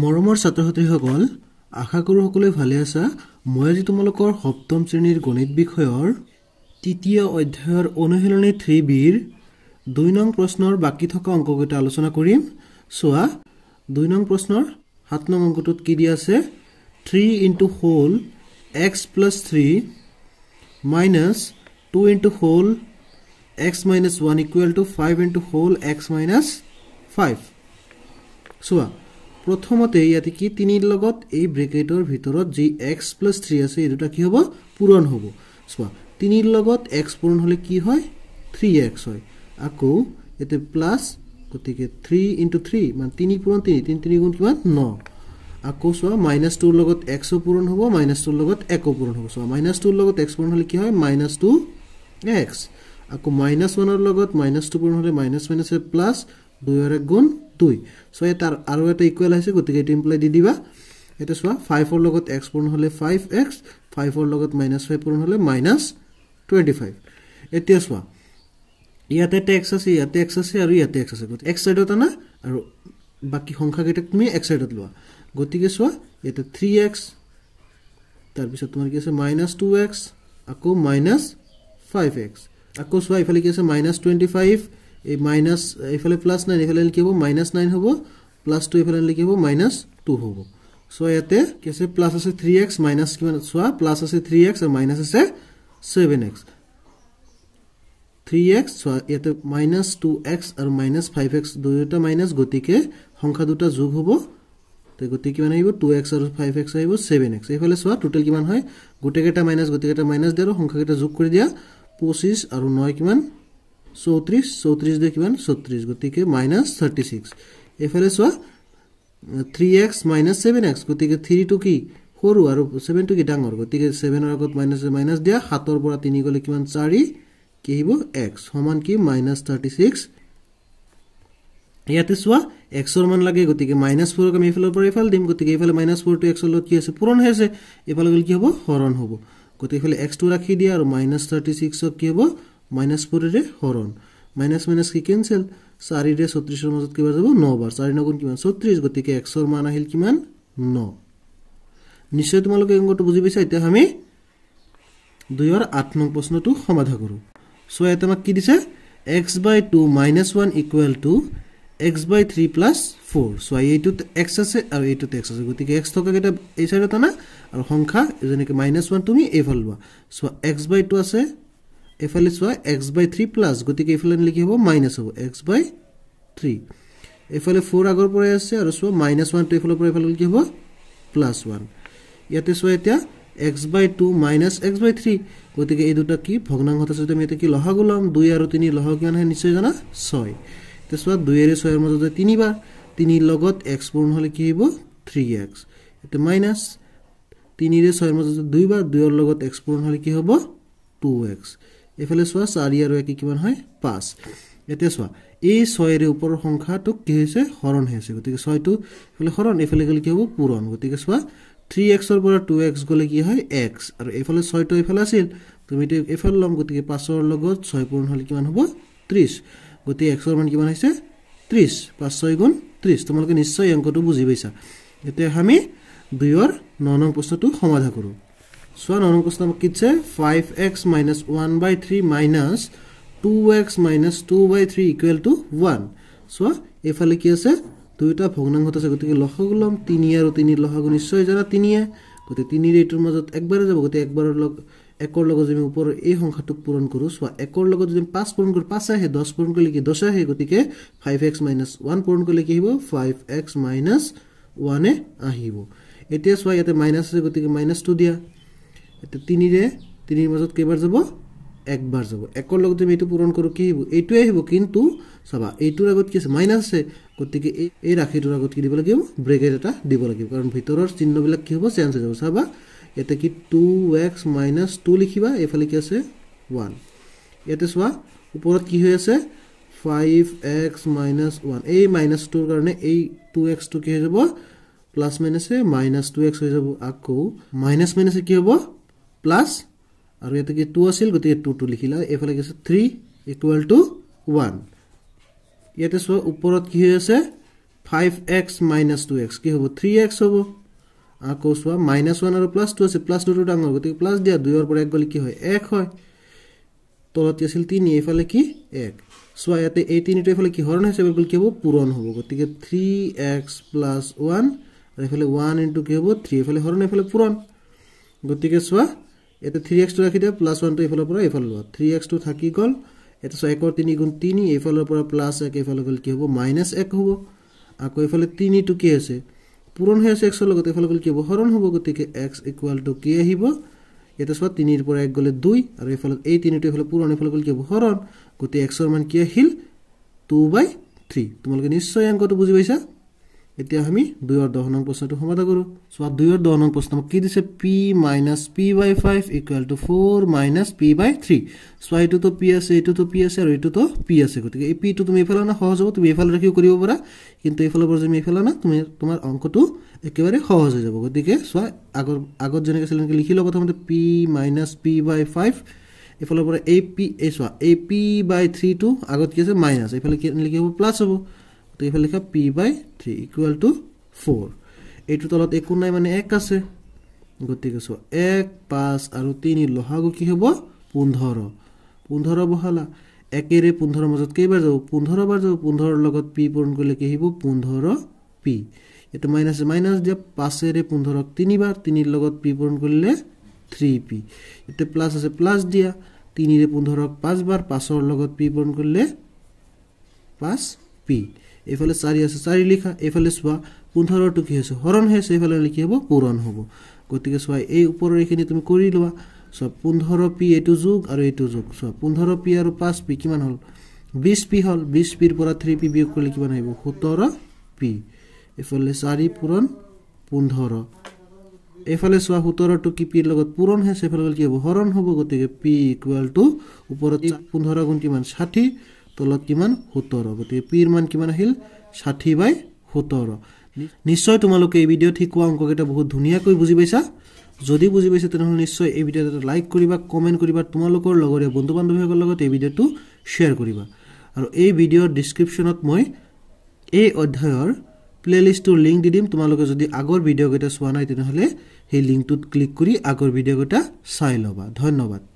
মৰমৰ ছাত্ৰ ছাত্ৰীসকল আশা কৰোঁ সকলোৱে ভালে আছা মই আজি তোমালোকৰ সপ্তম শ্ৰেণীৰ গণিত বিষয়ৰ তৃতীয় অধ্যায়ৰ অনুশীলনী থ্ৰী বিৰ দুই নং প্ৰশ্নৰ বাকী থকা অংককেইটা আলোচনা কৰিম চোৱা দুই নং প্ৰশ্নৰ সাত নং অংকটোত কি দিয়া আছে থ্ৰী ইণ্টু হ'ল x plus three minus two into হ'ল x minus one equal to five into হ'ল এক্স মাইনাছ ফাইভ চোৱা প্ৰথমতে ইয়াতে কি তিনিৰ লগত এই ব্ৰেকেটৰ ভিতৰত যি এক্স প্লাছ থ্ৰী আছে এই দুটা কি হ'ব পূৰণ হ'ব চোৱা তিনিৰ লগত এক্স পূৰণ হ'লে কি হয় থ্ৰী এক্স হয় আকৌ ইয়াতে প্লাছ গতিকে থ্ৰী ইণ্টু থ্ৰী মানে তিনি পূৰণ তিনি তিনি তিনি গুণ কিমান ন আকৌ চোৱা মাইনাছ টুৰ লগত এক্সো পূৰণ হ'ব মাইনাছ টুৰ লগত একো পূৰণ হ'ব চোৱা মাইনাছ টুৰ লগত এক্স পূৰণ হ'লে কি হয় মাইনাছ টু এক্স আকৌ মাইনাছ ওৱানৰ লগত মাইনাছ টু পূৰণ হ'লে মাইনাছ মাইনাছ প্লাছ দুই এক গুণ দুই চ' ইয়াত তাৰ আৰু এটা ইকুৱেল আহিছে গতিকে এইটো ইমপ্লাই দি দিবা এতিয়া চোৱা ফাইভৰ লগত এক্স পূৰণ হ'লে ফাইভ এক্স ফাইভৰ লগত মাইনাছ ফাইভ পূৰণ হ'লে মাইনাছ টুৱেণ্টি ফাইভ এতিয়া চোৱা ইয়াতে এটা এক্স আছে ইয়াতে এক্স আছে আৰু ইয়াতে এক্স আছে গতিকে এক ছাইডত আনা আৰু বাকী সংখ্যাকেইটাক তুমি এক্স ছাইডত লোৱা গতিকে চোৱা ইয়াতে থ্ৰী এক্স তাৰপিছত তোমাৰ কি আছে মাইনাছ টু এক্স আকৌ মাইনাছ ফাইভ এক্স আকৌ চোৱা ইফালে কি আছে মাইনাছ টুৱেণ্টি ফাইভ এই মাইনাছ এইফালে প্লাছ নাইন এইফালে কি মাইনাছ নাইন হ'ব প্লাছ টু এইফালে কি মাইনাছ টু হ'ব চ' ইয়াতে কি আছে প্লাছ আছে থ্ৰী এক্স মাইনাছ কিমান চোৱা প্লাছ আছে থ্ৰী এক্স আৰু মাইনাছ আছে ছেভেন এক্স থ্ৰী এক্স চোৱা ইয়াতে মাইনাছ টু এক্স আৰু মাইনাছ ফাইভ এক্স দুয়োটা মাইনাছ গতিকে সংখ্যা দুটা যোগ হ'ব গতিকে কিমান আহিব টু এক্স আৰু ফাইভ এক্স আহিব ছেভেন এক্স এইফালে চোৱা টোটেল কিমান হয় গোটেইকেইটা মাইনাছ গোটেইকেইটা মাইনাছ দিয়া আৰু সংখ্যাকেইটা যোগ কৰি দিয়া পঁচিছ আৰু নয় কিমান চৌত্ৰিছ চৌত্ৰিছ দিয়ে কিমান চৌত্ৰিছ গতিকে মাইনাছ থাৰ্টি ছিক্স এইফালে চোৱা three x minus seven x গতিকে থ্ৰীটো কি সৰু আৰু ছেভেনটো কি ডাঙৰ গতিকে ছেভেনৰ আগত মাইনাছ মাইনাছ দিয়া সাতৰ পৰা তিনি গ'লে কিমান চাৰি কি আহিব এক্স সমান কি মাইনাছ থাৰ্টি ছিক্স ইয়াতে চোৱা এক্সৰ মান লাগে গতিকে মাইনাছ ফ'ৰক আমি এইফালৰ পৰা এইফালে দিম গতিকে এইফালে মাইনাছ ফ'ৰটো এক্সৰ লগত কি আছে পূৰণ হৈ আছে এইফালে গ'লে কি হ'ব হৰণ হ'ব গতিকে এইফালে এক্সটো ৰাখি দিয়া আৰু মাইনাছ থাৰ্টি ছিক্সক কি হ'ব মাইনাছ পুরিরে হরণ মাইনাছ মাইনাস কি কেনসেল চারিরে ছত্রিশের মজত কিবার যাব ন বার চারি নগুণ কিমান ছত্রিশ গতিকে একশোর মান আহিল কিমান ন নিশ্চয় তোমালোকে অঙ্গটো বুঝি পাইছা এতিয়া আমি দুইয়ৰ আঠ নং প্ৰশ্নটো সমাধা কৰোঁ চ' ইয়াত আমাক কি দিছে x by two minus one equal to x by three plus four চ' আই এইটোত এক্স আছে আৰু এইটোত এক্স আছে গতিকে এক্স থকাকেইটা এই চাইডত আনা আৰু সংখ্যা যেনেকৈ মাইনাছ ওৱান তুমি এইফালে লোৱা চ' এক্স এইফালে চোৱা এক্স বাই থ্ৰী প্লাছ গতিকে এইফালে নিলে কি হ'ব মাইনাছ হ'ব এক্স বাই থ্ৰী এইফালে ফ'ৰ আগৰ পৰাই আছে আৰু চোৱা মাইনাছ ওৱানটো এইফালৰ পৰা এইফালে কি হ'ব প্লাছ ওৱান ইয়াতে চোৱা এতিয়া x by two minus x by three গতিকে এই দুটা কি ভগ্নাংশ আছে যদি আমি এতিয়া কি লহা গোলাম দুই আৰু তিনি লহা কিমান হয় নিশ্চয় জানা ছয় এতিয়া চোৱা দুই আৰু ছয়ৰ মাজতে তিনিবাৰ তিনিৰ লগত এক্স পূৰণ হ'লে কি হ'ব থ্ৰী এক্স এতিয়া মাইনাছ তিনিৰে ছয়ৰ মাজতে দুইবাৰ দুইৰ লগত এক্স পূৰণ হ'লে কি হ'ব টু এক্স এইফালে চোৱা চাৰি আৰু একে কিমান হয় পাঁচ এতিয়া চোৱা এই ছয়েৰে ওপৰৰ সংখ্যাটোক কি হৈছে হৰণ হৈ আছে গতিকে ছয়টো এইফালে হৰণ এইফালে গ'লে কি হ'ব পূৰণ গতিকে চোৱা থ্ৰী এক্সৰ পৰা টু এক্স গ'লে কি হয় এক্স আৰু এইফালে ছয়টো এইফালে আছিল তুমি এতিয়া এইফালে ল'ম গতিকে পাঁচৰ লগত ছয় পূৰণ হ'লে কিমান হ'ব ত্ৰিছ গতিকে এক্সৰ মানে কিমান হৈছে ত্ৰিছ পাঁচ ছয় গুণ ত্ৰিছ তোমালোকে নিশ্চয় অংকটো বুজি পাইছা এতিয়া আমি দুয়ৰ ন নং প্ৰশ্নটো সমাধান কৰোঁ সোৱা নং কৈছে আমাক কি আছে five x minus one by three minus two x minus two by three equal to one চোৱা এইফালে কি আছে দুয়োটা ভগ্নাংশত আছে গতিকে লসাগু ল'ম তিনি আৰু তিনি লসাগু নিশ্চয় জানা তিনিয়ে গতিকে তিনিৰ এইটোৰ মাজত একবাৰে যাব গতিকে একবাৰৰ লগত একৰ লগত যদি আমি ওপৰৰ এই সংখ্যাটোক পূৰণ কৰোঁ চোৱা একৰ লগত যদি পাঁচ পূৰণ কৰোঁ পাঁচ আহে দহ পূৰণ কৰিলে কি দহে আহে গতিকে ফাইভ এক্স মাইনাছ ওৱান পূৰণ কৰিলে কি আহিব ফাইভ এক্স মাইনাছ ওৱানে আহিব এতিয়া চোৱা ইয়াতে মাইনাছ আছে গতিকে মাইনাছ টু দিয়া এতিয়া তিনিৰে তিনিৰ মাজত কেইবাৰ যাব একবাৰ যাব একৰ লগত আমি এইটো পূৰণ কৰোঁ কি হ'ব এইটোৱে আহিব কিন্তু চাবা এইটোৰ আগত কি আছে মাইনাছ আছে গতিকে এই এই ৰাশিটোৰ আগত কি দিব লাগিব ব্ৰেকেট এটা দিব লাগিব কাৰণ ভিতৰৰ চিহ্নবিলাক কি হ'ব চেঞ্জ হৈ যাব চাবা ইয়াতে কি টু এক্স মাইনাছ টু লিখিবা এইফালে কি আছে ওৱান ইয়াতে চোৱা ওপৰত কি হৈ আছে ফাইভ এক্স মাইনাছ ওৱান এই মাইনাছ টুৰ কাৰণে এই টু এক্সটো কি হৈ যাব প্লাছ মাইনাছে মাইনাছ টু এক্স হৈ যাব আকৌ মাইনাছ মাইনাছে কি হ'ব প্লাছ আৰু ইয়াতে কি টু আছিল গতিকে টুটো লিখিলা এইফালে কি আছে থ্ৰী ইকুৱেল টু ওৱান ইয়াতে চোৱা ওপৰত কি হৈ আছে five x minus two x কি হ'ব থ্ৰী এক্স হ'ব আকৌ চোৱা মাইনাছ ওৱান আৰু প্লাছ টু আছে প্লাছ টুটো ডাঙৰ গতিকে প্লাছ দিয়া দুইৰ পৰা এক গ'লে কি হয় এক হয় তলত কি আছিল তিনি এইফালে কি এক চোৱা ইয়াতে এই তিনিটো এইফালে কি হৰণ হৈছে এইফালে কি হ'ব পূৰণ হ'ব গতিকে থ্ৰী এক্স প্লাছ ওৱান আৰু এইফালে ওৱান ইনটু কি হ'ব থ্ৰী এইফালে হৰণ এইফালে পূৰণ গতিকে চোৱা এটা থ্ৰী এক্সটো ৰাখি দিয়া প্লাছ ওৱানটো এইফালৰ পৰা এইফালে লোৱা থ্ৰী এক্সটো থাকি গ'ল এটা চোৱা একৰ তিনি গুণ তিনি এইফালৰ পৰা প্লাছ এক এইফালে গ'লে কি হ'ব মাইনাছ এক হ'ব আকৌ এইফালে তিনিটো কি আছে পূৰণ হৈ আছে এক্সৰ লগত এইফালে গ'ল কি হ'ব হৰণ হ'ব গতিকে এক্স ইকুৱেল টু কি আহিব এটা চোৱা তিনিৰ পৰা এক গ'লে দুই আৰু এইফালে এই তিনিটো এইফালে পূৰণ এইফালে গ'লে কি হ'ব হৰণ গতিকে এক্সৰ মান কি আহিল টু বাই থ্ৰী তোমালোকে নিশ্চয় অংকটো বুজি পাইছা এতিয়া আমি দুয়ৰ দহ নং প্ৰশ্নটো সমাধান কৰোঁ চোৱা দুয়ৰ দহ নং প্ৰশ্ন কি দিছে p minus p by five equal to four minus p by three চোৱা এইটোতো পি আছে এইটোতো পি আছে আৰু এইটোতো পি আছে গতিকে এই পিটো তুমি এইফালে অনা সহজ হ'ব তুমি এইফালে ৰাখিও কৰিব পাৰা কিন্তু এইফালৰ পৰা তুমি এইফালে অনা তুমি তোমাৰ অংকটো একেবাৰে সহজ হৈ যাব গতিকে চোৱা আগৰ আগত যেনেকৈ আছিলে এনেকৈ লিখি লওক প্ৰথমতে p minus p by five এইফালৰ পৰা এ পি এই চোৱা এ পি বাই থ্ৰীটো আগত কি আছে মাইনাছ এইফালে কি লিখি হ'ব প্লাছ হ'ব গতি লিখা p by three equal to four এইটোৰ তলত একো নাই মানে এক আছে গতিকে চোৱা এক পাঁচ আৰু তিনি লহাগু কি হ'ব পোন্ধৰ পোন্ধৰ বহালা একেৰে পোন্ধৰ মাজত কেইবাৰ যাব পোন্ধৰ বাৰ যাব পোন্ধৰৰ লগত পি পূৰণ কৰিলে কি আহিব পোন্ধৰ পি এইটো মাইনাছ মাইনাছ দিয়া পাঁচেৰে পোন্ধৰক তিনিবাৰ তিনিৰ লগত পি পূৰণ কৰিলে থ্ৰী পি এতিয়া প্লাছ আছে প্লাছ দিয়া তিনিৰে পোন্ধৰক পাঁচবাৰ পাঁচৰ লগত পি পূৰণ কৰিলে পাঁচ পি এইফালে চাৰি আছে চাৰি লিখা এইফালে চোৱা পোন্ধৰ টুকি হৈছে হৰণ হৈ আছে এইফালে লিখি হ'ব পূৰণ হ'ব গতিকে চোৱা এই ওপৰৰ এইখিনি তুমি কৰি লোৱা চোৱা পোন্ধৰ পি এইটো যোগ আৰু এইটো যোগ চোৱা পোন্ধৰ পি আৰু পাঁচ পি কিমান হ'ল বিছ পি হ'ল বিছ পিৰ পৰা থ্ৰী পি বিয়োগ কৰিলে কিমান আহিব সোতৰ পি এইফালে চাৰি পূৰণ পোন্ধৰ এইফালে চোৱা সোতৰটো কি পিৰ লগত পূৰণ হৈ আছে এইফালে কি হ'ব হৰণ হ'ব গতিকে পি ইকুৱেল টু ওপৰত পোন্ধৰ গুণ কিমান ষাঠি তলত কিমান সোতৰ গতিকে পিৰ মান কিমান আহিল ষাঠি বাই সোতৰ নিশ্চয় তোমালোকে এই ভিডিঅ'ত শিকোৱা অংককেইটা বহুত ধুনীয়াকৈ বুজি পাইছা যদি বুজি পাইছা তেনেহ'লে নিশ্চয় এই ভিডিঅ'টো এটা লাইক কৰিবা কমেণ্ট কৰিবা তোমালোকৰ লগৰীয়া বন্ধু বান্ধৱীসকলৰ লগত এই ভিডিঅ'টো শ্বেয়াৰ কৰিবা আৰু এই ভিডিঅ'ৰ ডিছক্ৰিপশ্যনত মই এই অধ্যায়ৰ প্লে'লিষ্টটোৰ লিংক দি দিম তোমালোকে যদি আগৰ ভিডিঅ'কেইটা চোৱা নাই তেনেহ'লে সেই লিংকটোত ক্লিক কৰি আগৰ ভিডিঅ'কেইটা চাই ল'বা ধন্যবাদ